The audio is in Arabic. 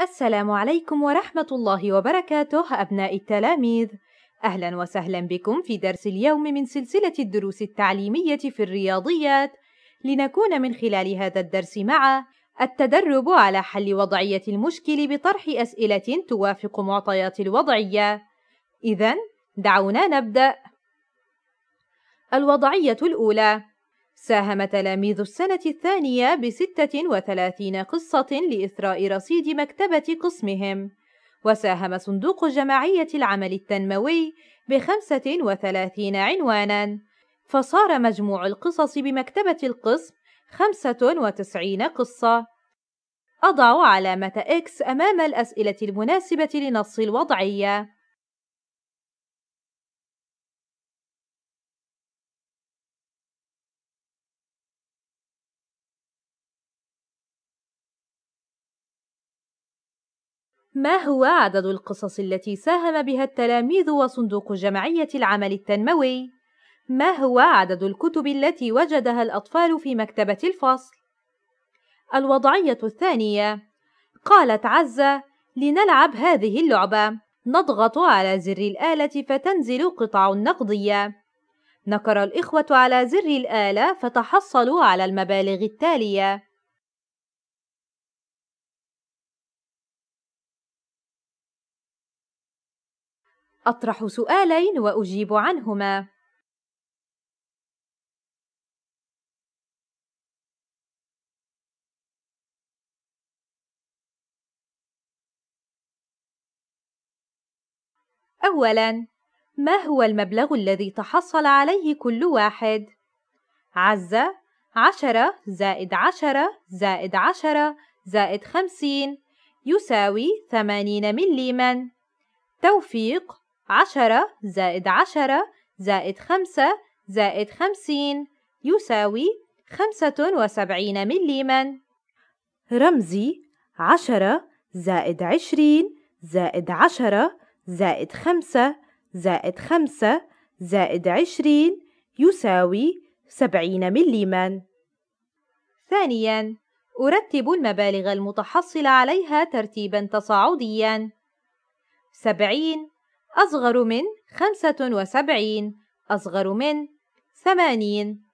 السلام عليكم ورحمة الله وبركاته أبناء التلاميذ أهلا وسهلا بكم في درس اليوم من سلسلة الدروس التعليمية في الرياضيات لنكون من خلال هذا الدرس مع التدرب على حل وضعية المشكل بطرح أسئلة توافق معطيات الوضعية إذا دعونا نبدأ الوضعية الأولى ساهم تلاميذ السنة الثانية بستة وثلاثين قصة لإثراء رصيد مكتبة قسمهم وساهم صندوق جماعية العمل التنموي بخمسة وثلاثين عنواناً فصار مجموع القصص بمكتبة القسم خمسة وتسعين قصة أضع علامة X أمام الأسئلة المناسبة لنص الوضعية ما هو عدد القصص التي ساهم بها التلاميذ وصندوق جمعية العمل التنموي؟ ما هو عدد الكتب التي وجدها الأطفال في مكتبة الفصل؟ الوضعية الثانية قالت عزة لنلعب هذه اللعبة نضغط على زر الآلة فتنزل قطع نقدية نكر الإخوة على زر الآلة فتحصلوا على المبالغ التالية أطرح سؤالين وأجيب عنهما أولاً ما هو المبلغ الذي تحصل عليه كل واحد؟ عزة عشرة زائد عشرة زائد عشرة زائد خمسين يساوي ثمانين مليما توفيق عشرة زائد عشرة زائد خمسة زائد خمسين يساوي خمسة وسبعين مليما رمزي عشرة زائد عشرين زائد عشرة زائد خمسة زائد خمسة زائد عشرين يساوي سبعين مليما ثانيا أرتب المبالغ المتحصل عليها ترتيبا تصاعديا سبعين أصغر من خمسة وسبعين أصغر من ثمانين